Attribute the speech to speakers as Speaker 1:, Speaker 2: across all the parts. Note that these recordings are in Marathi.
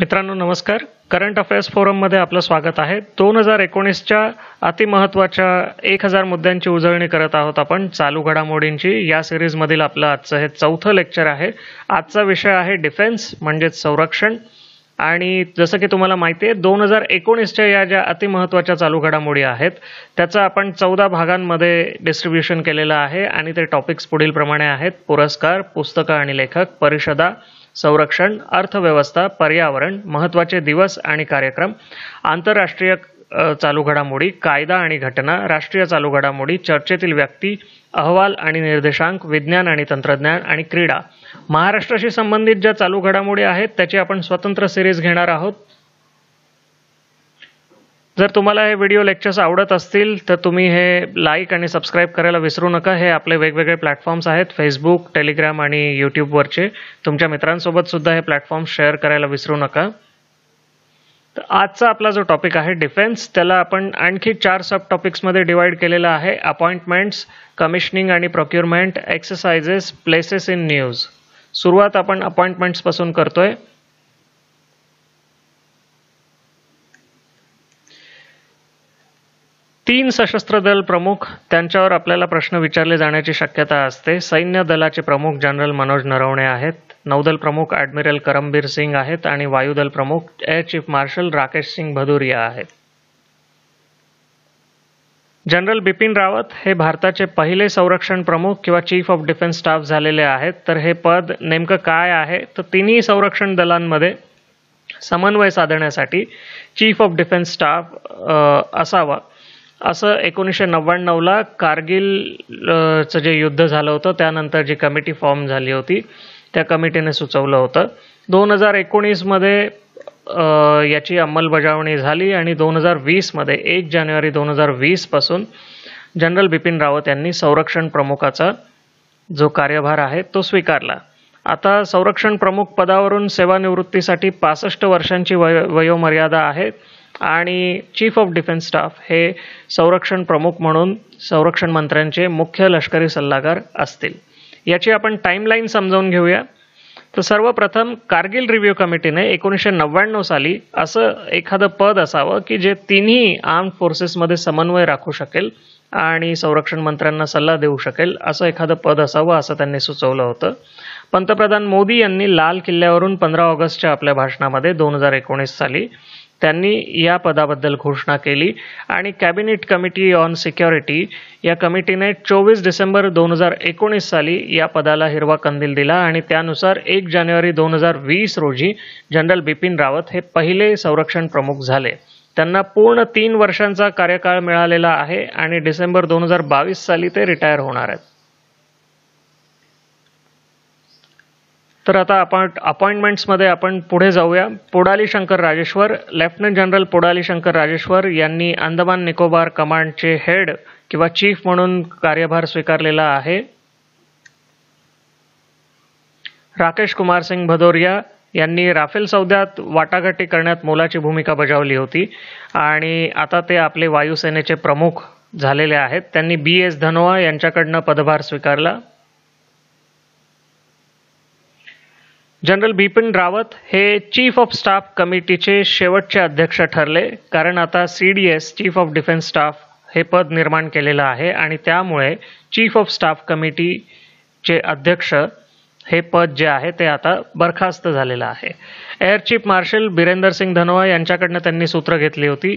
Speaker 1: मित्रांनो नमस्कार करंट अफेअर्स फोरममध्ये आपलं स्वागत आहे दोन हजार एकोणीसच्या अतिमहत्त्वाच्या एक हजार मुद्द्यांची उजळणी करत आहोत आपण चालू घडामोडींची या सिरीजमधील आपलं आजचं हे चौथं लेक्चर आहे आजचा विषय आहे डिफेन्स म्हणजेच संरक्षण आणि जसं की तुम्हाला माहिती आहे दोन हजार एकोणीसच्या या ज्या अतिमहत्त्वाच्या चालू घडामोडी आहेत त्याचं आपण चौदा भागांमध्ये डिस्ट्रीब्युशन केलेलं आहे आणि ते टॉपिक्स पुढीलप्रमाणे आहेत पुरस्कार पुस्तकं आणि लेखक परिषदा संरक्षण अर्थव्यवस्था पर्यावरण महत्त्वाचे दिवस आणि कार्यक्रम आंतरराष्ट्रीय चालू घडामोडी कायदा आणि घटना राष्ट्रीय चालू घडामोडी चर्चेतील व्यक्ती अहवाल आणि निर्देशांक विज्ञान आणि तंत्रज्ञान आणि क्रीडा महाराष्ट्राशी संबंधित ज्या चालू घडामोडी आहेत त्याची आपण स्वतंत्र सिरीज घेणार आहोत जर तुम्हाला हे व्हिडिओ लेक्चर्स आवडत असतील तर तुम्ही हे लाईक आणि सबस्क्राईब करायला विसरू नका हे आपले वेगवेगळे प्लॅटफॉर्म्स आहेत फेसबुक टेलिग्राम आणि यूट्यूबवरचे तुमच्या मित्रांसोबत सुद्धा हे प्लॅटफॉर्म शेअर करायला विसरू नका तर आजचा आपला जो टॉपिक आहे डिफेन्स त्याला आपण आणखी चार सब टॉपिक्समध्ये डिवाईड केलेला आहे अपॉइंटमेंट्स कमिशनिंग आणि procurement exercises places in news सुरुवात आपण अपॉइंटमेंट्सपासून करतोय तीन सशस्त्र दल प्रमुख त्यांच्यावर आपल्याला प्रश्न विचारले जाण्याची शक्यता असते सैन्य दलाचे प्रमुख जनरल मनोज नरवणे आहेत नौदल प्रमुख ॲडमिरल करमबीर सिंग आहेत आणि वायुदल प्रमुख air chief marshal Rakesh Singh Bhadauria आहेत जनरल बिपिन रावत हे भारताचे पहिले संरक्षण प्रमुख किंवा चीफ ऑफ डिफेन्स स्टाफ झालेले आहेत तर हे पद नेमकं काय आहे तर तिन्ही संरक्षण दलांमध्ये समन्वय साधण्यासाठी चीफ ऑफ डिफेन्स स्टाफ असावा असं एकोणीसशे नव्याण्णवला कारगिलचं जे युद्ध झालं होतं त्यानंतर जी कमिटी फॉर्म झाली होती त्या कमिटीने सुचवलं होतं दोन हजार एकोणीसमध्ये याची अंमलबजावणी झाली आणि दोन हजार वीसमध्ये एक जानेवारी दोन हजार वीसपासून जनरल बिपिन रावत यांनी संरक्षण प्रमुखाचा जो कार्यभार आहे तो स्वीकारला आता संरक्षण प्रमुख पदावरून सेवानिवृत्तीसाठी पासष्ट वर्षांची वय वयोमर्यादा आहे आणि चीफ ऑफ डिफेन्स स्टाफ हे संरक्षण प्रमुख म्हणून संरक्षण मंत्र्यांचे मुख्य लष्करी सल्लागार असतील याची आपण लाईन समजावून घेऊया तर सर्वप्रथम कारगिल रिव्ह्यू कमिटीने एकोणीसशे नव्याण्णव साली असं एखादं पद असावं की जे तिन्ही आर्म फोर्सेसमध्ये समन्वय राखू शकेल आणि संरक्षण मंत्र्यांना सल्ला देऊ शकेल असं एखादं पद असावं असं त्यांनी सुचवलं होतं पंतप्रधान मोदी यांनी लाल किल्ल्यावरून पंधरा ऑगस्टच्या आपल्या भाषणामध्ये दोन हजार एकोणीस साली त्यांनी या पदाबद्दल घोषणा केली आणि कॅबिनेट कमिटी ऑन सिक्युरिटी या कमिटीने चोवीस डिसेंबर दोन हजार एकोणीस साली या पदाला हिरवा कंदील दिला आणि त्यानुसार एक जानेवारी दोन हजार वीस रोजी जनरल बिपिन रावत हे पहिले संरक्षण प्रमुख झाले त्यांना पूर्ण तीन वर्षांचा कार्यकाळ मिळालेला आहे आणि डिसेंबर दोन हजार बावीस साली ते रिटायर होणार आहेत तर आता आपण अपॉइंटमेंट्समध्ये आपण पुढे जाऊया पोडाली शंकर राजेश्वर लेफ्टनंट जनरल पोडाली शंकर राजेश्वर यांनी अंदमान निकोबार कमांडचे हेड किंवा चीफ म्हणून कार्यभार स्वीकारलेला आहे राकेश कुमार सिंग भदौरिया यांनी राफेल सौद्यात वाटाघाटी करण्यात मोलाची भूमिका बजावली होती आणि आता ते आपले वायुसेनेचे प्रमुख झालेले आहेत त्यांनी बी एस धनोआ यांच्याकडनं पदभार स्वीकारला जनरल बिपिन रावत हे चीफ ऑफ स्टाफ कमिटीचे शेवटचे अध्यक्ष ठरले कारण आता C D S chief of defence staff हे पद निर्माण केलेलं आहे आणि त्यामुळे चीफ ऑफ स्टाफ कमिटीचे अध्यक्ष हे पद जे आहे ते आता बरखास्त झालेलं आहे air chief marshal Birender Singh Dhanoa यांच्याकडनं त्यांनी सूत्र घेतली होती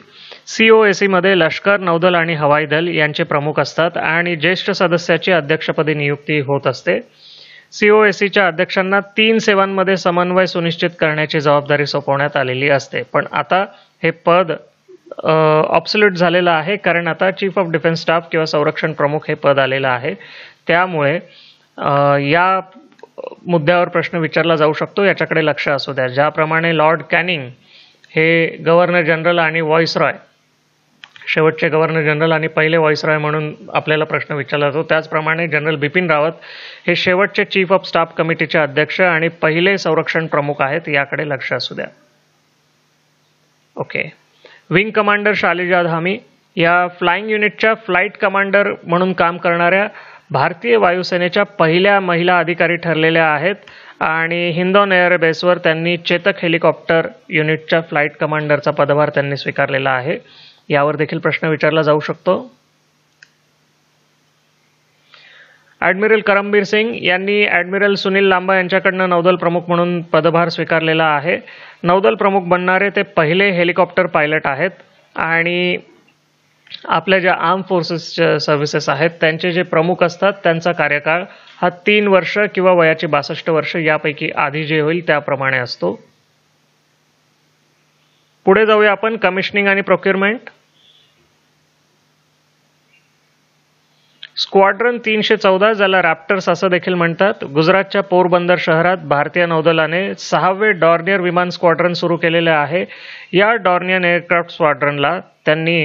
Speaker 1: सी ओ सीमध्ये लष्कर नौदल आणि हवाई दल यांचे प्रमुख असतात आणि ज्येष्ठ सदस्याची अध्यक्षपदी नियुक्ती होत असते सीच्या अध्यक्षांना तीन सेवांमध्ये समन्वय सुनिश्चित करण्याची जबाबदारी सोपवण्यात आलेली असते पण आता हे पद ऑप्सल्यूट झालेलं आहे कारण आता चीफ ऑफ डिफेन्स स्टाफ किंवा संरक्षण प्रमुख हे पद आलेलं आहे त्यामुळे या मुद्द्यावर प्रश्न विचारला जाऊ शकतो याच्याकडे लक्ष असू द्या ज्याप्रमाणे लॉर्ड कॅनिंग हे गव्हर्नर जनरल आणि व्हॉइस रॉय शेवटचे गव्हर्नर जनरल आणि पहिले व्हॉइसरॉय म्हणून आपल्याला प्रश्न विचारला जातो त्याचप्रमाणे जनरल बिपिन रावत हे शेवटचे चीफ ऑफ स्टाफ कमिटीचे अध्यक्ष आणि पहिले संरक्षण प्रमुख आहेत याकडे लक्ष असू द्या okay wing commander Shalija Dhami या फ्लाइंग युनिटच्या फ्लाईट कमांडर म्हणून काम करणाऱ्या भारतीय वायुसेनेच्या पहिल्या महिला अधिकारी ठरलेल्या आहेत आणि हिंदॉन बेसवर त्यांनी चेतक हेलिकॉप्टर युनिटच्या फ्लाईट कमांडरचा पदभार त्यांनी स्वीकारलेला आहे यावर देखील प्रश्न विचारला जाऊ शकतो ॲडमिरल करमबीर सिंग यांनी ॲडमिरल सुनील लांबा यांच्याकडनं नौदल प्रमुख म्हणून पदभार स्वीकारलेला आहे नौदल प्रमुख बनणारे ते पहिले हेलिकॉप्टर पायलट आहेत आणि आपल्या ज्या आर्म फोर्सेसच्या सर्व्हिसेस आहेत त्यांचे जे प्रमुख असतात त्यांचा कार्यकाळ हा तीन वर्ष किंवा वयाची बासष्ट वर्ष यापैकी आधी जे होईल त्याप्रमाणे असतो पुढे जाऊया आपण कमिशनिंग आणि प्रोक्युरमेंट स्क्वाड्रन तीनशे चौदा ज्याला रॅप्टर्स असं देखील म्हणतात गुजरातच्या पोरबंदर शहरात भारतीय नौदलाने सहावे डॉर्नियर विमान स्क्वाड्रन सुरू केलेले आहे या डॉर्नियन एअरक्राफ्ट स्क्वाड्रनला त्यांनी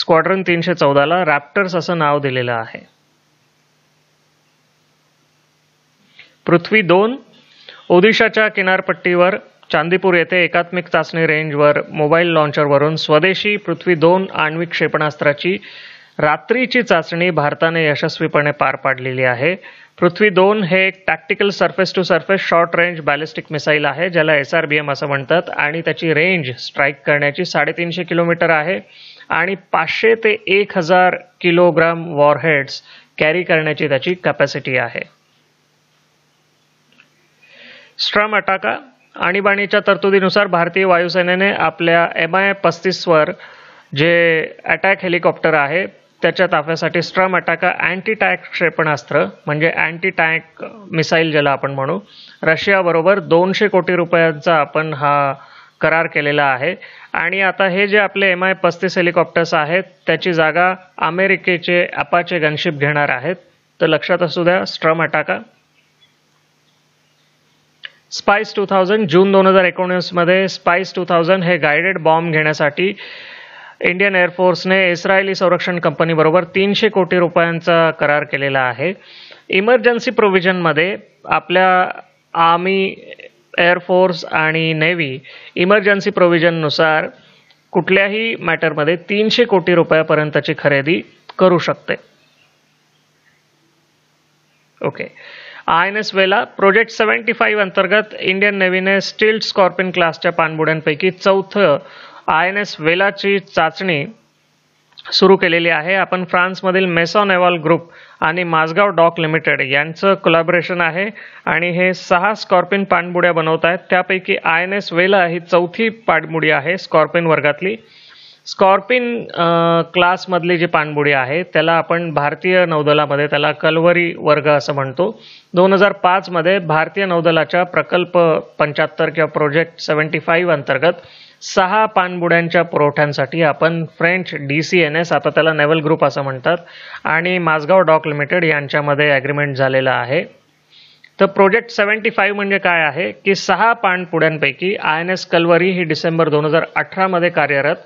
Speaker 1: स्क्वाड्रन तीनशे चौदाला रॅप्टर्स असं नाव दिलेलं आहे पृथ्वी दोन ओदिशाच्या किनारपट्टीवर चांदीपूर येथे एकात्मिक चाचणी रेंजवर मोबाईल लॉन्चरवरून स्वदेशी पृथ्वी दोन आण्विक क्षेपणास्त्राची रात्रीची चाचणी भारताने यशस्वीपणे पार पाडलेली आहे पृथ्वी दोन हे एक tactical surface to surface short range ballistic missile आहे ज्याला एस आर बी एम असं म्हणतात आणि त्याची रेंज स्ट्राईक करण्याची साडेतीनशे किलोमीटर आहे आणि पाचशे ते एक हजार किलोग्राम वॉरहेड्स कॅरी करण्याची त्याची कॅपॅसिटी आहे स्ट्रम अटाका आणीबाणीच्या तरतुदीनुसार भारतीय वायुसेनेने आपल्या एम आय पस्तीसवर जे अटॅक हेलिकॉप्टर आहे त्याच्या ताफ्यासाठी स्ट्रम अटाका अँटी टॅक क्षेपणास्त्र म्हणजे अँटी टँक मिसाईल ज्याला आपण म्हणू रशियाबरोबर दोनशे कोटी रुपयांचा आपण हा करार केलेला आहे आणि आता हे जे आपले एम आय पस्तीस हेलिकॉप्टर्स आहेत त्याची जागा अमेरिकेचे अपाचे गनशिप घेणार आहेत तर लक्षात असू द्या Sturm Ataka Spice two thousand June दोन हजार एकोणीसमध्ये स्पाइस टू थाउजंड हे गायडेड बॉम्ब घेण्यासाठी इंडियन एअरफोर्सने इस्रायली संरक्षण कंपनीबरोबर तीनशे कोटी रुपयांचा करार केलेला आहे इमर्जन्सी प्रोव्हिजनमध्ये आपल्या आर्मी एअरफोर्स आणि नेव्ही इमर्जन्सी प्रोव्हिजननुसार कुठल्याही मॅटरमध्ये तीनशे कोटी रुपयापर्यंतची खरेदी करू शकते okay I N S Vela project seventy five अंतर्गत इंडियन नेव्हीने स्टील्ड स्कॉर्पिन क्लासच्या पाणबुड्यांपैकी चौथं आय एन एस वेलाची चाचणी सुरू केलेली आहे आपण फ्रान्समधील मेसॉन एवॉल ग्रुप आणि माझगाव डॉक लिमिटेड यांचं कोलॅबरेशन आहे आणि हे सहा स्कॉर्पिन पाणबुड्या बनवत आहेत त्यापैकी आय एन एस वेला ही चौथी पाणबुडी आहे स्कॉर्पिन वर्गातली स्कॉर्पिन क्लासमधली जी पाणबुडी आहे त्याला आपण भारतीय नौदलामध्ये त्याला कलवरी वर्ग असं म्हणतो दोन हजार पाचमध्ये भारतीय नौदलाच्या प्रकल्प पंच्याहत्तर किंवा प्रोजेक्ट सेवन्टी फाईव्ह अंतर्गत सहा पाणबुड्यांच्या पुरवठ्यांसाठी आपण French D C N S आता त्याला नेव्हल ग्रुप असं म्हणतात आणि माझगाव डॉक लिमिटेड यांच्यामध्ये ॲग्रीमेंट झालेलं आहे तर प्रोजेक्ट सेवन्टी फाईव्ह म्हणजे काय आहे की सहा पाणपुड्यांपैकी आय एन एस कलवरी ही डिसेंबर दोन हजार अठरामध्ये कार्यरत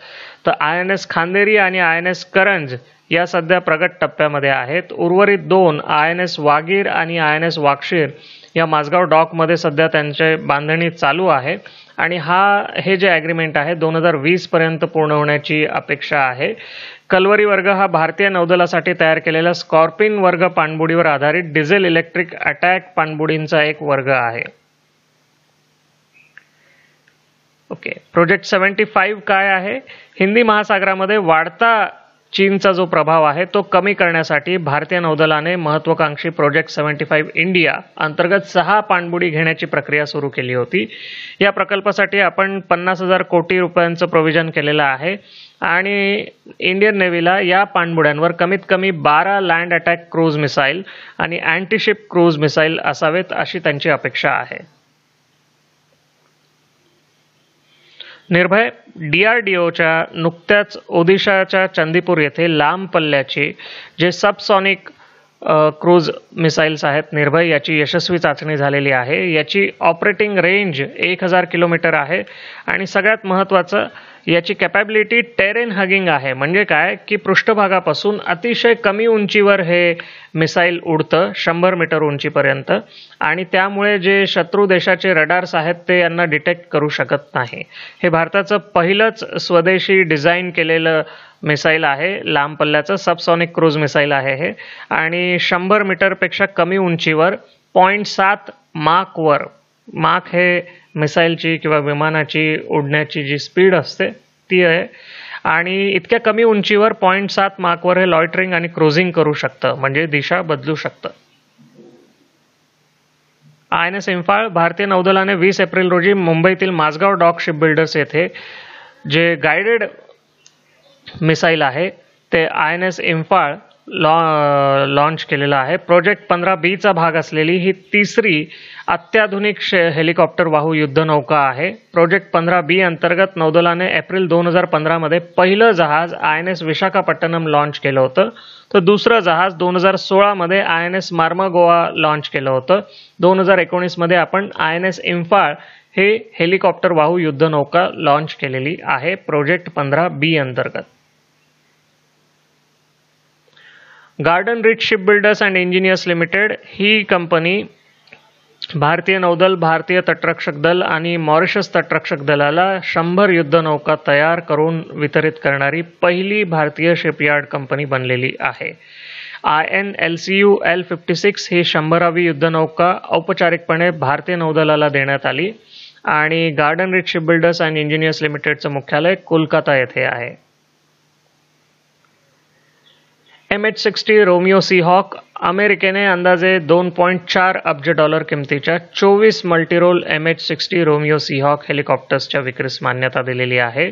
Speaker 1: तर आय एन एस खांदेरी आणि आय एन एस करंज या सध्या प्रगत टप्प्यामध्ये आहेत उर्वरित दोन आय एन एस वागीर आणि आय एन एस वाक्षीर या माझगाव डॉकमध्ये सध्या त्यांचे बांधणी चालू आहे आणि हा हे जे ॲग्रीमेंट आहे दोन हजार वीसपर्यंत पूर्ण होण्याची अपेक्षा आहे कलवरी वर्ग हा भारतीय नौदलासाठी तयार केलेला स्कॉर्पिन वर्ग पाणबुडीवर आधारित डिझेल इलेक्ट्रिक अटॅक पाणबुडींचा एक वर्ग आहे ओके प्रोजेक्ट सेवन्टी फाईव्ह काय आहे हिंदी महासागरामध्ये वाढता चीनचा जो प्रभाव आहे तो कमी करण्यासाठी भारतीय नौदलाने महत्वाकांक्षी प्रोजेक्ट सेव्हन्टी फाईव्ह इंडिया अंतर्गत सहा पाणबुडी घेण्याची प्रक्रिया सुरू केली होती या प्रकल्पासाठी आपण पन्नास हजार कोटी रुपयांचं प्रोव्हिजन केलेलं आहे आणि इंडियन नेव्हीला या पाणबुड्यांवर कमीत कमी बारा लँड अटॅक क्रूज मिसाईल आणि अँटीशिप क्रूज मिसाईल असावेत अशी त्यांची अपेक्षा आहे निर्भय डी आर डी ओच्या नुकत्याच ओदिशाच्या चंदीपूर येथे लांब पल्ल्याची जे सबसॉनिक क्रूज मिसाईल्स आहेत निर्भय याची यशस्वी चाचणी झालेली आहे याची ऑपरेटिंग रेंज एक हजार किलोमीटर आहे आणि सगळ्यात महत्त्वाचं याची कॅपॅबिलिटी टेरेन हगिंग आहे म्हणजे काय की पृष्ठभागापासून अतिशय कमी उंचीवर हे मिसाईल उडतं शंभर मीटर उंचीपर्यंत आणि त्यामुळे जे शत्रू देशाचे रडार्स आहेत ते यांना डिटेक्ट करू शकत नाही हे भारताचं पहिलंच स्वदेशी डिझाईन केलेलं मिसाईल आहे लांब पल्ल्याचं सबसॉनिक क्रूज मिसाईल आहे हे आणि शंभर मीटरपेक्षा कमी उंचीवर पॉईंट सात मार्कवर माक हे मिसाईलची किंवा विमानाची उडण्याची जी स्पीड असते ती आहे आणि इतक्या कमी उंचीवर पॉईंट सात माकवर हे लॉयटरिंग आणि क्रुझिंग करू शकतं म्हणजे दिशा बदलू शकतं आय एन एस इम्फाळ भारतीय नौदलाने वीस एप्रिल रोजी मुंबईतील माझगाव डॉक शिप बिल्डर्स येथे जे गायडेड मिसाईल आहे ते आय एन एस इम्फाळ लॉ लाँच केलेला आहे प्रोजेक्ट पंधरा बीचा भाग असलेली ही तिसरी अत्याधुनिक शे हेलिकॉप्टर वाहू युद्धनौका आहे प्रोजेक्ट पंधरा बी अंतर्गत नौदलाने एप्रिल दोन हजार पंधरामध्ये पहिलं जहाज I N S Visakhapatnam launch केलं होतं तर दुसरं जहाज दोन हजार सोळामध्ये I N S Mormugao launch केलं होतं दोन हजार एकोणीसमध्ये आपण आय एन एस इम्फाळ हे हेलिकॉप्टर वाहू युद्धनौका लाँच केलेली आहे प्रोजेक्ट पंधरा बी अंतर्गत Garden Reach Shipbuilders and Engineers Limited ही कंपनी भारतीय नौदल भारतीय तटरक्षक दल आणि मॉरिशस तटरक्षक दलाला शंभर युद्धनौका तयार करून वितरित करणारी पहिली भारतीय शिपयार्ड कंपनी बनलेली आहे I N L C U L fifty six ही शंभरावी युद्धनौका औपचारिकपणे भारतीय नौदलाला देण्यात आली आणि Garden Reach Shipbuilders and Engineers लिमिटेडचं मुख्यालय कोलकाता येथे आहे M H sixty Romeo Seahawk अमेरिकेने अंदाजे दोन पॉईंट चार अब्ज डॉलर किमतीच्या चोवीस multirole M H sixty Romeo Seahawk हेलिकॉप्टर्सच्या विक्रीस मान्यता दिलेली आहे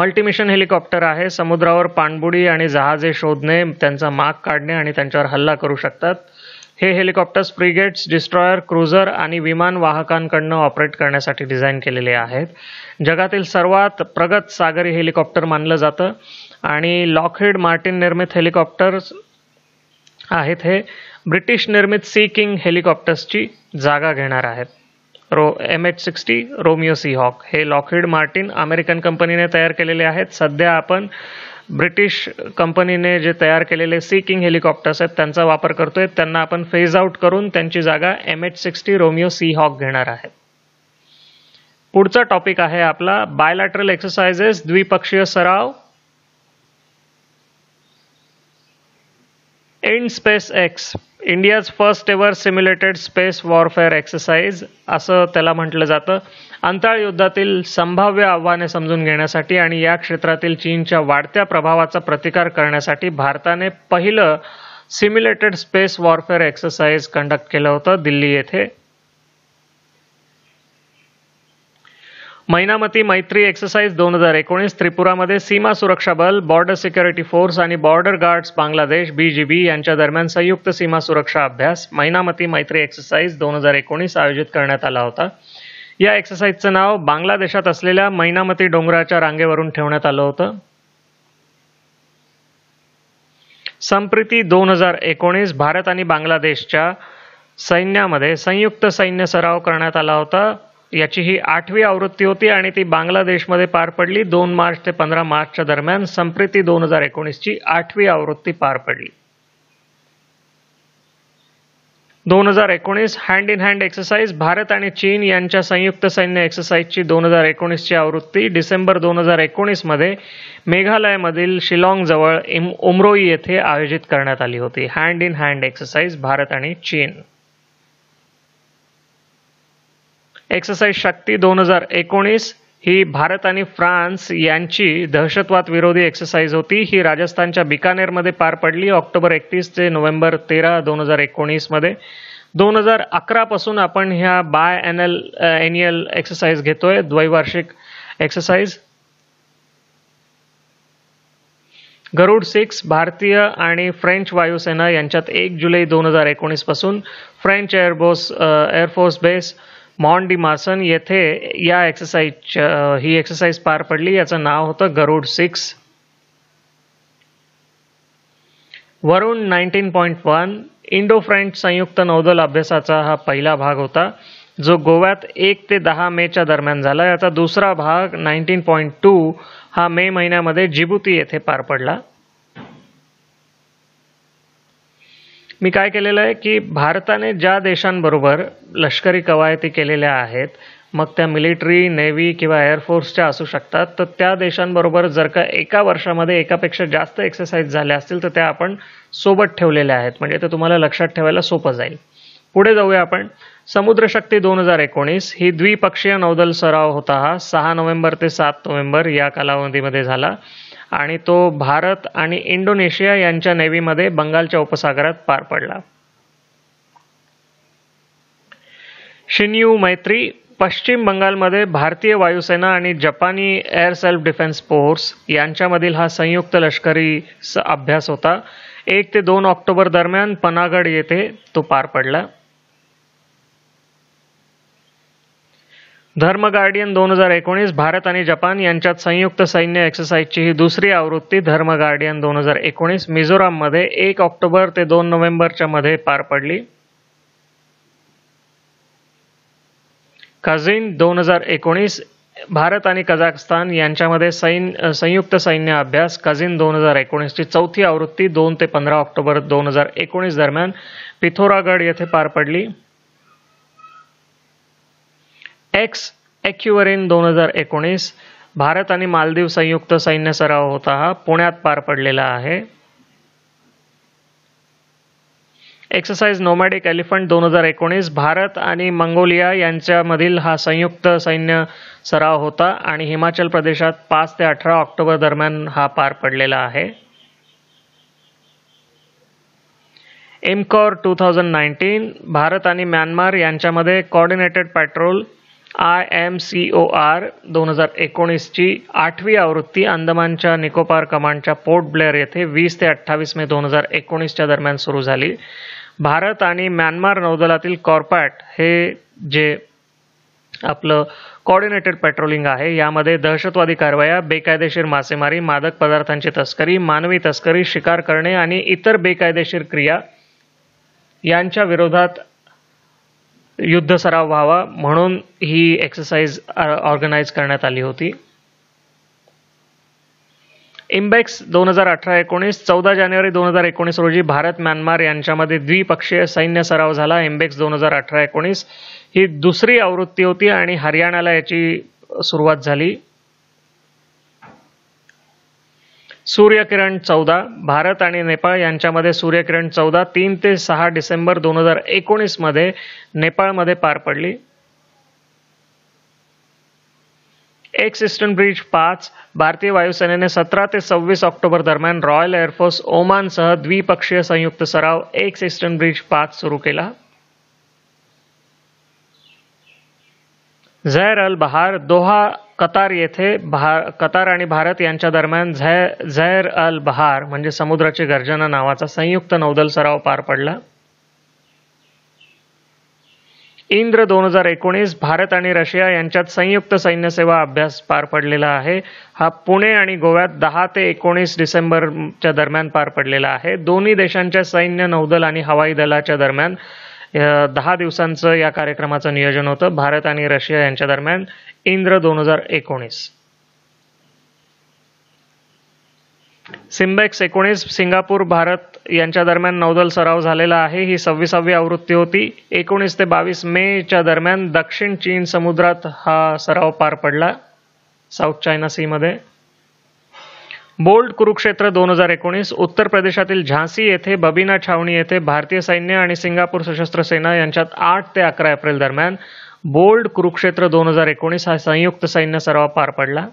Speaker 1: मल्टीमिशन हेलिकॉप्टर आहे समुद्रावर पाणबुडी आणि जहाजे शोधणे त्यांचा माग काढणे आणि त्यांच्यावर हल्ला करू शकतात हे हेलिकॉप्टर्स फ्रिगेट्स डिस्ट्रॉयर क्रुझर आणि विमान वाहकांकडनं ऑपरेट करण्यासाठी डिझाईन केलेले आहेत जगातील सर्वात प्रगत सागरी हेलिकॉप्टर मानलं जातं आणि लॉकहेड मार्टिन निर्मित हेलिकॉप्टर्स आहेत हे ब्रिटिश निर्मित सी किंग हेलिकॉप्टर्सची जागा घेणार आहेत रो M H sixty Romeo Seahawk हे लॉकहीड मार्टिन अमेरिकन कंपनीने तयार केलेले आहेत सध्या आपण ब्रिटिश कंपनीने जे तयार केलेले सी किंग हेलिकॉप्टर्स आहेत त्यांचा वापर करतोय त्यांना आपण फेज आऊट करून त्यांची जागा M H sixty Romeo Seahawk घेणार आहेत पुढचा टॉपिक आहे आपला बायलॅटरल एक्सरसाइजेस द्विपक्षीय सराव IndSpaceEx India's first ever simulated space warfare exercise असं त्याला म्हटलं जातं अंतराळ युद्धातील संभाव्य आव्हाने समजून घेण्यासाठी आणि या क्षेत्रातील चीनच्या वाढत्या प्रभावाचा प्रतिकार करण्यासाठी भारताने पहिलं simulated space warfare exercise conduct केलं होतं दिल्ली येथे मैनामती मैत्री एक्सरसाइज दोन हजार एकोणीस त्रिपुरामध्ये सीमा सुरक्षा बल बॉर्डर सिक्युरिटी फोर्स आणि बॉर्डर गार्ड्स बांगलादेश बीजीबी यांच्या दरम्यान संयुक्त सीमा सुरक्षा अभ्यास मैनामती मैत्री एक्सरसाइज दोन हजार एकोणीस आयोजित करण्यात आला होता या एक्सरसाइजचं नाव बांगलादेशात असलेल्या मैनामती डोंगराच्या रांगेवरून ठेवण्यात आलं होतं संप्रीती दोन हजार एकोणीस भारत आणि बांगलादेशच्या सैन्यामध्ये संयुक्त सैन्य सराव करण्यात आला होता याची ही आठवी आवृत्ती होती आणि ती बांगलादेशमध्ये पार पडली दोन मार्च ते पंधरा मार्चच्या दरम्यान संप्रिती दोन हजार एकोणीसची आठवी आवृत्ती पार पडली दोन हजार एकोणीस hand in hand exercise Bharat आणि चीन यांच्या संयुक्त सैन्य एक्सरसाइजची दोन हजार एकोणीसची आवृत्ती डिसेंबर दोन हजार एकोणीसमध्ये मेघालयमधील शिलाँगजवळ उमरोई येथे आयोजित करण्यात आली होती hand in hand exercise Bharat आणि चीन एक्सरसाइज शक्ती दोन हजार एकोणीस ही भारत आणि फ्रान्स यांची दहशतवाद विरोधी एक्सरसाइज होती ही राजस्थानच्या बिकानेरमध्ये पार पडली ऑक्टोबर एकतीस ते नोव्हेंबर तेरा दोन हजार एकोणीसमध्ये दोन हजार अकरापासून आपण ह्या बाय एनएल एनियल एक्सरसाइज घेतोय द्वैवार्षिक एक्सरसाइज गरुड सिक्स भारतीय आणि फ्रेंच वायुसेना यांच्यात एक जुलै दोन हजार एकोणीसपासून फ्रेंच एअरबोस एअरफोर्स बेस डी मासन येथे या एक्सरसाइज ही एक्सरसाइज पार पडली याचं नाव होतं Garuda six Varuna nineteen point one Indo French संयुक्त नौदल अभ्यासाचा हा पहिला भाग होता जो गोव्यात एक ते दहा मेच्या दरम्यान झाला याचा दुसरा भाग नाईन्टीन पॉईंट टू हा मे महिन्यामध्ये जिबुती येथे पार पडला मी काय केलेलं आहे की भारताने ज्या देशांबरोबर लष्करी कवायती केलेल्या आहेत मग त्या मिलिटरी नेव्ही किंवा एअरफोर्सच्या असू शकतात तर त्या देशांबरोबर जर का एका वर्षामध्ये एकापेक्षा जास्त एक्सरसाइज झाल्या असतील तर त्या आपण सोबत ठेवलेल्या आहेत म्हणजे ते तुम्हाला लक्षात ठेवायला सोपं जाईल पुढे जाऊया आपण समुद्रशक्ती दोन हजार एकोणीस ही द्विपक्षीय नौदल सराव होता हा सहा नोव्हेंबर ते सात नोव्हेंबर या कालावधीमध्ये झाला आणि तो भारत आणि इंडोनेशिया यांच्या नेव्हीमध्ये बंगालच्या उपसागरात पार पडला शिन्यू मैत्री पश्चिम बंगालमध्ये भारतीय वायुसेना आणि जपानी एअर सेल्फ डिफेन्स फोर्स यांच्यामधील हा संयुक्त लष्करी अभ्यास होता एक ते दोन ऑक्टोबर दरम्यान पनागड येथे तो पार पडला धर्म गार्डियन दोन हजार एकोणीस भारत आणि जपान यांच्यात संयुक्त सैन्य एक्सरसाइजची ही दुसरी आवृत्ती धर्म गार्डियन दोन हजार एकोणीस मिझोराममध्ये एक ऑक्टोबर ते दोन नोव्हेंबरच्या मध्ये पार पडली कझिन दोन हजार एकोणीस भारत आणि कझाकस्तान यांच्यामध्ये सैन्य संयुक्त सैन्य अभ्यास कझिन दोन हजार एकोणीसची चौथी आवृत्ती दोन ते पंधरा ऑक्टोबर दोन हजार एकोणीस दरम्यान पिथोरागड येथे पार पडली एक्स ॲक्युअरिन दोन हजार एकोणीस भारत आणि मालदीव संयुक्त सैन्य सराव होता हा पुण्यात पार पडलेला आहे एक्सरसाइज नोमॅडिक एलिफंट दोन हजार एकोणीस भारत आणि मंगोलिया यांच्यामधील हा संयुक्त सैन्य सराव होता आणि हिमाचल प्रदेशात पाच ते अठरा ऑक्टोबर दरम्यान हा पार पडलेला आहे एमकॉर टू थाउजंड नाईन्टीन भारत आणि म्यानमार यांच्यामध्ये coordinated patrol I M C O R दोन हजार एकोणीसची आठवी आवृत्ती अंदमानच्या निकोपार कमांडच्या पोर्ट ब्लेअर येथे वीस ते अठ्ठावीस मे दोन हजार एकोणीसच्या दरम्यान सुरू झाली भारत आणि म्यानमार नौदलातील कॉर्पॅट हे जे आपलं कॉर्डिनेटेड पेट्रोलिंग आहे यामध्ये दहशतवादी कारवाया बेकायदेशीर मासेमारी मादक पदार्थांची तस्करी मानवी तस्करी शिकार करणे आणि इतर बेकायदेशीर क्रिया यांच्या विरोधात युद्ध सराव व्हावा म्हणून ही एक्सरसाइज ऑर्गनाईज करण्यात आली होती इम्बेक्स दोन हजार अठरा एकोणीस चौदा जानेवारी दोन हजार एकोणीस रोजी भारत म्यानमार यांच्यामध्ये द्विपक्षीय सैन्य सराव झाला इम्बेक्स दोन हजार अठरा एकोणीस ही दुसरी आवृत्ती होती आणि हरियाणाला याची सुरुवात झाली सूर्यकिरण चौदा भारत आणि नेपाळ यांच्यामध्ये सूर्यकिरण चौदा तीन ते सहा डिसेंबर दोन हजार एकोणीसमध्ये नेपाळमध्ये पार पडली एक सिस्टन ब्रिज पाच भारतीय वायुसेनेने सतरा ते सव्वीस ऑक्टोबर दरम्यान रॉयल एअरफोर्स ओमानसह द्विपक्षीय संयुक्त सराव एक्स सिस्टन ब्रिज पाच सुरू केला झैर अल बहार दोहा कतार येथे कतार आणि भारत यांच्या दरम्यान झै झैर अल बहार म्हणजे समुद्राची गर्जना नावाचा संयुक्त नौदल सराव पार पडला इंद्र दोन हजार एकोणीस भारत आणि रशिया यांच्यात संयुक्त सैन्य सेवा अभ्यास पार पडलेला आहे हा पुणे आणि गोव्यात दहा ते एकोणीस डिसेंबरच्या दरम्यान पार पडलेला आहे दोन्ही देशांच्या सैन्य नौदल आणि हवाई दलाच्या दरम्यान दहा दिवसांचं या कार्यक्रमाचं नियोजन होतं भारत आणि रशिया यांच्या दरम्यान इंद्र दोन हजार एकोणीस सिम्बेक्स एकोणीस सिंगापूर भारत यांच्या दरम्यान नौदल सराव झालेला आहे ही सव्वीसावी आवृत्ती होती एकोणीस ते बावीस मेच्या दरम्यान दक्षिण चीन समुद्रात हा सराव पार पडला साऊथ चायना सीमध्ये बोल्ड कुरुक्षेत्र दोन हजार एकोणीस उत्तर प्रदेशातील झांसी येथे बबीना छावणी येथे भारतीय सैन्य आणि सिंगापूर सशस्त्र सेना यांच्यात आठ ते अकरा एप्रिल दरम्यान बोल्ड कुरुक्षेत्र दोन हजार एकोणीस हा संयुक्त सैन्य सराव पार पडला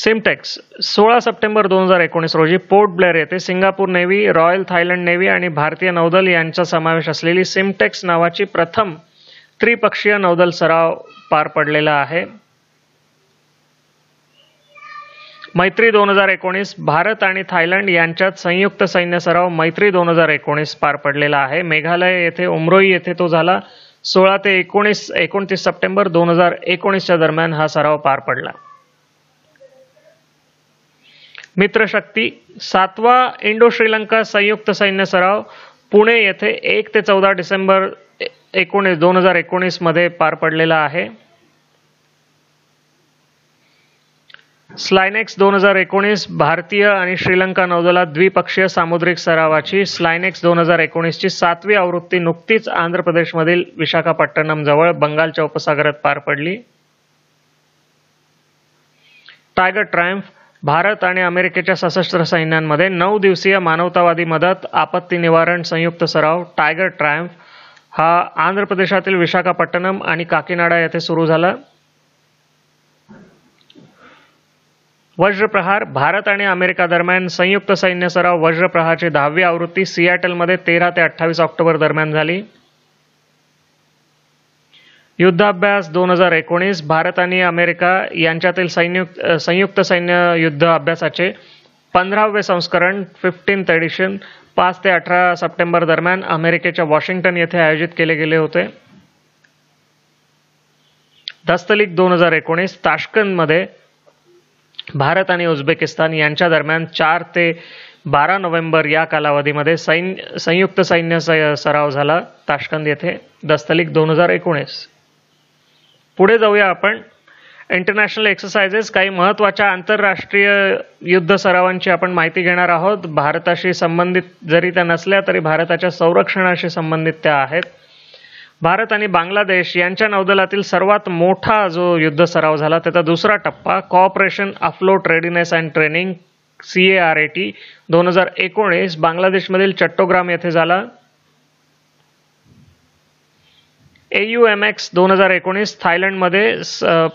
Speaker 1: सिमटेक्स सोळा सप्टेंबर दोन हजार एकोणीस रोजी पोर्ट ब्लेअर येथे Singapore navy royal Thailand navy आणि भारतीय नौदल यांचा समावेश असलेली सिमटेक्स नावाची प्रथम त्रिपक्षीय नौदल सराव पार पडलेला आहे मैत्री दोन हजार एकोणीस भारत आणि थायलंड यांच्यात संयुक्त सैन्य सराव मैत्री दोन हजार एकोणीस पार पडलेला आहे मेघालय येथे उमरोई येथे तो झाला सोळा ते एकोणीस एकोणतीस सप्टेंबर दोन हजार एकोणीसच्या दरम्यान हा सराव पार पडला मित्रशक्ती सातवा इंडो श्रीलंका संयुक्त सैन्य सराव पुणे येथे एक ते चौदा डिसेंबर एकोणीस दोन हजार एकोणीसमध्ये पार पडलेला आहे स्लायनेक्स दोन हजार एकोणीस भारतीय आणि श्रीलंका नौदलात द्विपक्षीय सामुद्रिक सरावाची स्लायनेक्स दोन हजार एकोणीसची सातवी आवृत्ती नुकतीच आंध्र प्रदेशमधील जवळ बंगालच्या उपसागरात पार पडली टायगर ट्रायम्फ भारत आणि अमेरिकेच्या सशस्त्र सैन्यांमध्ये नऊ दिवसीय मानवतावादी मदत आपत्ती निवारण संयुक्त सराव टायगर ट्रायम्फ हा आंध्र प्रदेशातील विशाखापट्टणम आणि काकीनाडा येथे सुरू झाला वज्रप्रहार भारत आणि अमेरिका दरम्यान संयुक्त सैन्य सराव वज्रप्रहारची दहावी आवृत्ती सियाटलमध्ये तेरा ते अठ्ठावीस ऑक्टोबर दरम्यान झाली युद्धाभ्यास दोन हजार एकोणीस भारत आणि अमेरिका यांच्यातील संयुक्त संयुक्त सैन्य युद्ध अभ्यासाचे पंधरावे संस्करण फिफ्टीन्थ एडिशन पाच ते अठरा सप्टेंबर दरम्यान अमेरिकेच्या वॉशिंग्टन येथे आयोजित केले गेले होते दस्तलीक दोन हजार एकोणीस ताश्कनमध्ये भारत आणि उझबेकिस्तान यांच्या दरम्यान चार ते बारा नोव्हेंबर या कालावधीमध्ये सैन्य संयुक्त सैन्य सराव झाला ताशकंद येथे दस्तलिक दोन हजार एकोणीस पुढे जाऊया आपण इंटरनॅशनल एक्सरसाइजेस काही महत्त्वाच्या आंतरराष्ट्रीय युद्ध सरावांची आपण माहिती घेणार आहोत भारताशी संबंधित जरी त्या नसल्या तरी भारताच्या संरक्षणाशी संबंधित त्या आहेत भारत आणि बांगलादेश यांच्या नौदलातील सर्वात मोठा जो युद्ध सराव झाला त्याचा दुसरा टप्पा cooperation afloat readiness and training C A R A T दोन हजार एकोणीस बांगलादेशमधील चट्टोग्राम येथे झाला ए यू एम एक्स दोन हजार एकोणीस थायलंडमध्ये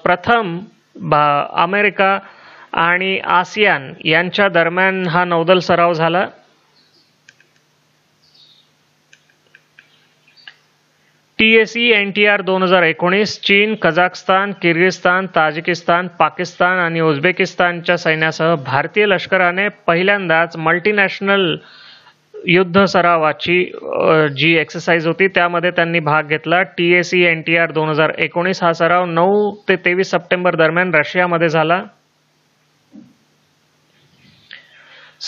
Speaker 1: प्रथम अमेरिका आणि आसियान यांच्या दरम्यान हा नौदल सराव झाला T NTR N T R दोन हजार एकोणीस चीन कझाकस्तान किर्गिस्तान ताजिकिस्तान पाकिस्तान आणि उझबेकिस्तानच्या सैन्यासह भारतीय लष्कराने पहिल्यांदाच मल्टीनॅशनल युद्ध सरावाची जी एक्सरसाइज होती त्यामध्ये त्यांनी भाग घेतला T S E N T R दोन हजार एकोणीस हा सराव नऊ ते तेवीस सप्टेंबर दरम्यान रशियामध्ये झाला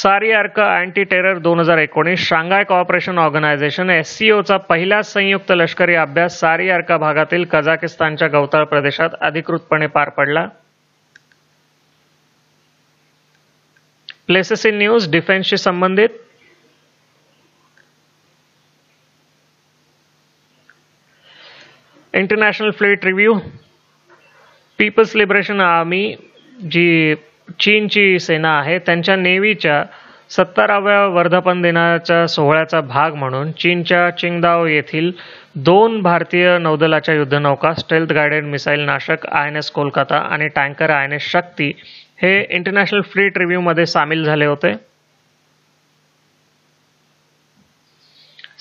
Speaker 1: सारी अर्क अँटी टेरर दोन हजार एकोणीस शांघाय कॉपरेशन ऑर्गनायझेशन एस ओचा पहिला संयुक्त लष्करी अभ्यास सारी अर्क भागातील कझाकिस्तानच्या गवताळ प्रदेशात अधिकृतपणे पार पडला प्लेसेस इन न्यूज डिफेन्सशी संबंधित international fleet review People's Liberation Army जी चीनची सेना आहे त्यांच्या नेव्हीच्या सत्तराव्या वर्धापन दिनाच्या सोहळ्याचा भाग म्हणून चीनच्या चिंगदाव येथील दोन भारतीय नौदलाच्या युद्धनौका स्टेल्थ गायडेड मिसाईल नाशक आय एन एस कोलकाता आणि tanker I N S Shakti हे इंटरनॅशनल फ्लीट रिव्ह्यूमध्ये सामील झाले होते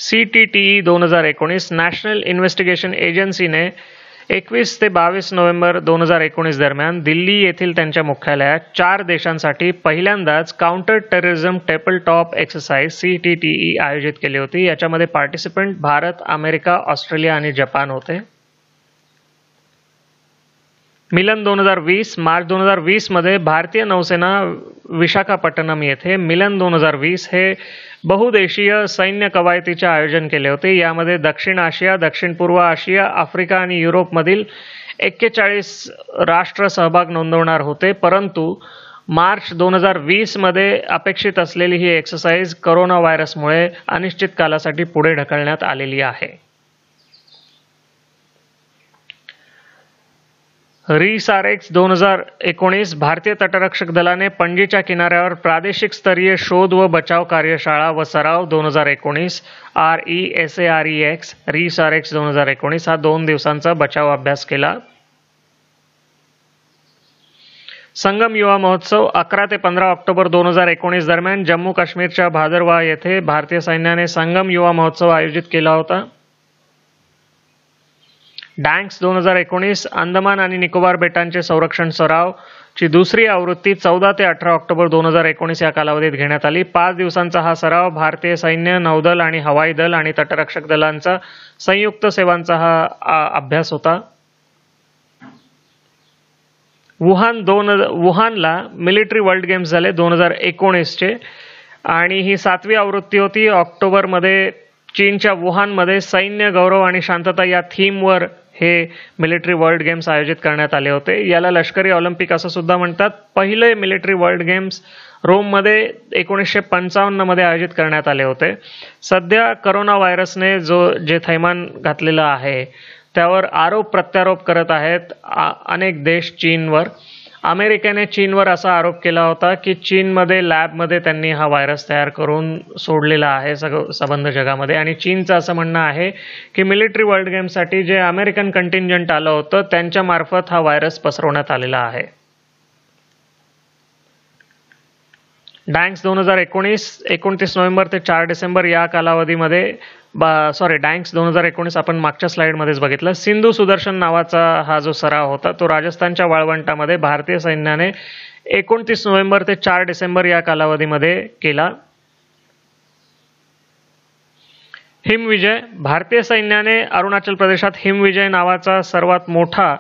Speaker 1: सी टी टी ई दोन हजार एकोणीस नॅशनल इन्व्हेस्टिगेशन एजन्सीने एकवीस ते बावीस नोव्हेंबर दोन हजार एकोणीस दरम्यान दिल्ली येथील त्यांच्या मुख्यालयात चार देशांसाठी पहिल्यांदाच counter terrorism table top exercise C T T E आयोजित केली होती याच्यामध्ये पार्टिसिपंट भारत अमेरिका ऑस्ट्रेलिया आणि जपान होते मिलन दोन हजार वीस मार्च दोन हजार वीसमध्ये भारतीय नौसेना विशाखापट्टणम येथे मिलन दोन हजार वीस हे बहुदेशीय सैन्य कवायतीचे आयोजन केले होते यामध्ये दक्षिण आशिया दक्षिण पूर्व आशिया आफ्रिका आणि युरोपमधील एक्केचाळीस राष्ट्र सहभाग नोंदवणार होते परंतु मार्च दोन हजार वीसमध्ये अपेक्षित असलेली ही एक्सरसाइज करोना व्हायरसमुळे अनिश्चित कालासाठी पुढे ढकलण्यात आलेली आहे रिसार एक्स दोन हजार एकोणीस भारतीय तटरक्षक दलाने पणजीच्या किनाऱ्यावर प्रादेशिक स्तरीय शोध व बचाव कार्यशाळा व सराव दोन हजार एकोणीस R E S A R E X री एक्स दोन हजार एकोणीस हा दोन दिवसांचा बचाव अभ्यास केला संगम युवा महोत्सव अकरा ते पंधरा ऑक्टोबर दोन हजार एकोणीस दरम्यान जम्मू काश्मीरच्या भादरवा येथे भारतीय सैन्याने संगम युवा महोत्सव आयोजित केला होता डँक्स दोन हजार एकोणीस अंदमान आणि निकोबार बेटांचे संरक्षण सराव ची दुसरी आवृत्ती चौदा ते अठरा ऑक्टोबर दोन हजार एकोणीस या कालावधीत घेण्यात आली पाच दिवसांचा हा सराव भारतीय सैन्य नौदल आणि हवाई दल आणि तटरक्षक दलांचा संयुक्त सेवांचा हा अभ्यास होता वुहान दोन वुहानला मिलिटरी वर्ल्ड गेम्स झाले दोन हजार एकोणीसचे आणि ही सातवी आवृत्ती होती ऑक्टोबरमध्ये चीनच्या वुहानमध्ये सैन्य गौरव आणि शांतता या थीमवर हे मिलिटरी वर्ल्ड गेम्स आयोजित करण्यात आले होते याला लष्करी ऑलिम्पिक असं सुद्धा म्हणतात पहिले मिलिटरी वर्ल्ड गेम्स रोममध्ये एकोणीसशे पंचावन्नमध्ये आयोजित करण्यात आले होते सध्या करोना व्हायरसने जो जे थैमान घातलेलं आहे त्यावर आरोप प्रत्यारोप करत आहेत अनेक देश चीनवर अमेरिकेने चीनवर असा आरोप केला होता की चीनमध्ये लॅबमध्ये त्यांनी हा व्हायरस तयार करून सोडलेला आहे सग संबंध जगामध्ये आणि चीनचं असं म्हणणं आहे की मिलिटरी वर्ल्ड गेमसाठी जे अमेरिकन कंटिंजंट आलं होतं त्यांच्यामार्फत हा व्हायरस पसरवण्यात आलेला आहे डँक्स दोन हजार एकोणीस एकोणतीस नोव्हेंबर ते चार डिसेंबर या कालावधीमध्ये बा सॉरी डँक्स दोन हजार एकोणीस आपण मागच्या स्लाईडमध्येच बघितलं सिंधू सुदर्शन नावाचा हा जो सराव होता तो राजस्थानच्या वाळवंटामध्ये भारतीय सैन्याने एकोणतीस नोव्हेंबर ते चार डिसेंबर या कालावधीमध्ये केला हिमविजय भारतीय सैन्याने अरुणाचल प्रदेशात हिमविजय नावाचा सर्वात मोठा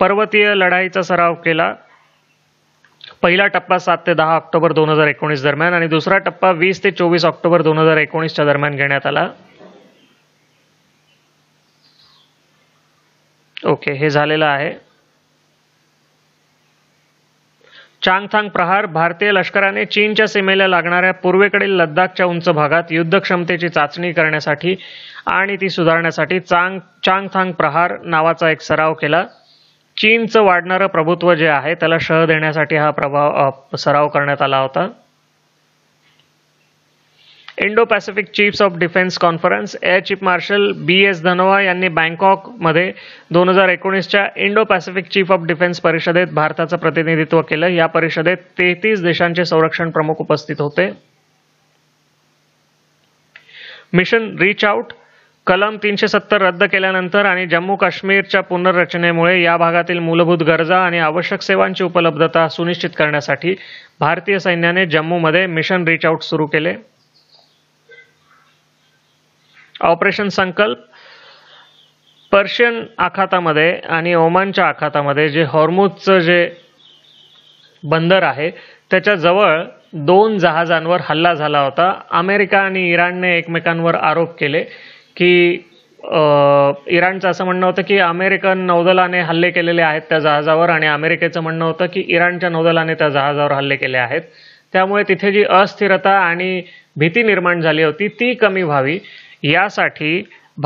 Speaker 1: पर्वतीय लढाईचा सराव केला पहिला टप्पा सात ते दहा ऑक्टोबर दोन हजार एकोणीस दरम्यान आणि दुसरा टप्पा वीस ते चोवीस ऑक्टोबर दोन हजार एकोणीसच्या दरम्यान घेण्यात आला ओके हे झालेलं आहे चांगथांग प्रहार भारतीय लष्कराने चीनच्या सीमेला लागणाऱ्या पूर्वेकडील लद्दाखच्या उंच भागात युद्धक्षमतेची चाचणी करण्यासाठी आणि ती सुधारण्यासाठी चांग चांगथांग प्रहार नावाचा एक सराव केला चीनचं वाढणारं प्रभुत्व जे आहे त्याला शह देण्यासाठी हा प्रभाव सराव करण्यात आला होता Indo Pacific chiefs of defence conference air chief marshal B S Dhanoa यांनी बँकॉकमध्ये दोन हजार एकोणीसच्या Indo Pacific chief of defence परिषदेत भारताचं प्रतिनिधित्व केलं या परिषदेत तेहतीस देशांचे संरक्षण प्रमुख उपस्थित होते मिशन रीच आउट कलम तीनशे सत्तर रद्द केल्यानंतर आणि जम्मू काश्मीरच्या पुनर्रचनेमुळे या भागातील मूलभूत गरजा आणि आवश्यक सेवांची उपलब्धता सुनिश्चित करण्यासाठी भारतीय सैन्याने जम्मूमध्ये मिशन रीच आउट सुरू केले ऑपरेशन संकल्प पर्शियन आखातामध्ये आणि ओमानच्या आखातामध्ये जे हॉर्मोजचं जे बंदर आहे त्याच्याजवळ दोन जहाजांवर हल्ला झाला होता अमेरिका आणि इराणने एकमेकांवर आरोप केले की इराणचं असं म्हणणं होतं की अमेरिकन नौदलाने हल्ले केलेले आहेत त्या जहाजावर आणि अमेरिकेचं म्हणणं होतं की इराणच्या नौदलाने त्या जहाजावर हल्ले केले आहेत त्यामुळे तिथे जी अस्थिरता आणि भीती निर्माण झाली होती ती कमी व्हावी यासाठी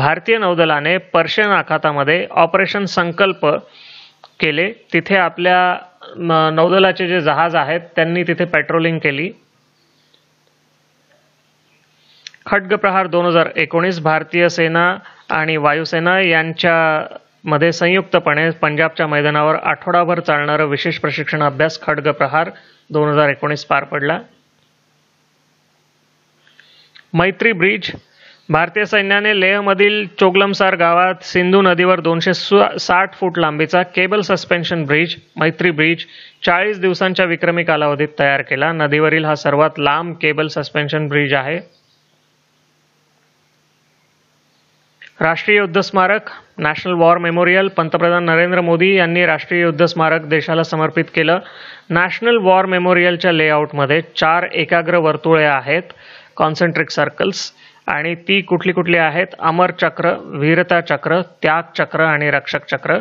Speaker 1: भारतीय नौदलाने पर्शियन आखातामध्ये ऑपरेशन संकल्प केले तिथे आपल्या नौदलाचे जे जहाज आहेत त्यांनी तिथे पेट्रोलिंग केली खड्ग प्रहार दोन हजार एकोणीस भारतीय सेना आणि वायुसेना यांच्यामध्ये संयुक्तपणे पंजाबच्या मैदानावर आठवडाभर चालणारं विशेष प्रशिक्षण अभ्यास खड्ग प्रहार दोन हजार एकोणीस पार पडला मैत्री ब्रिज भारतीय सैन्याने लेहमधील चोगलमसार गावात सिंधू नदीवर दोनशे साठ फूट लांबीचा cable suspension bridge Maitri bridge चाळीस दिवसांच्या विक्रमी कालावधीत तयार केला नदीवरील हा सर्वात लांब केबल सस्पेन्शन ब्रिज आहे राष्ट्रीय युद्ध स्मारक नॅशनल वॉर मेमोरियल पंतप्रधान नरेंद्र मोदी यांनी राष्ट्रीय युद्ध स्मारक देशाला समर्पित केलं नॅशनल वॉर मेमोरियलच्या लेआउटमध्ये चार एकाग्र वर्तुळे आहेत कॉन्सन्ट्रिक सर्कल्स आणि ती कुठली कुठली आहेत अमर चक्र वीरता चक्र त्याग चक्र आणि रक्षक चक्र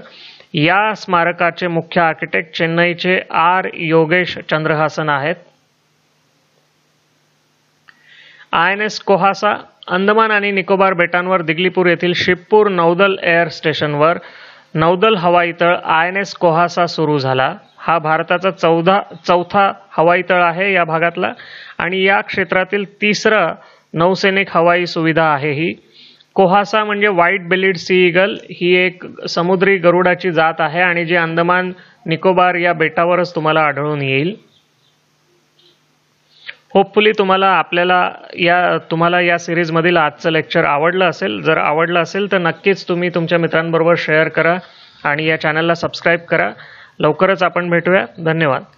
Speaker 1: या स्मारकाचे मुख्य आर्किटेक्ट चेन्नईचे आर योगेश चंद्रहासन आहेत I N S Kohassa Andaman आणि निकोबार बेटांवर दिगलीपूर येथील शिपूर नौदल एअर स्टेशनवर नौदल हवाई तळ आय एन एस कोहासा सुरू झाला हा भारताचा चौदा चौथा हवाई तळ आहे या भागातला आणि या क्षेत्रातील तिसरं नौसैनिक हवाई सुविधा आहे ही कोहासा म्हणजे व्हाईट बेलिड सी इगल ही एक समुद्री गरुडाची जात आहे आणि जी अंदमान निकोबार या बेटावरच तुम्हाला आढळून येईल होपफुली तुम्हाला आपल्याला या तुम्हाला या सिरीजमधील आजचं लेक्चर आवडलं असेल जर आवडलं असेल तर नक्कीच तुम्ही तुमच्या मित्रांबरोबर शेअर करा आणि या चॅनलला सबस्क्राईब करा लवकरच आपण भेटूया धन्यवाद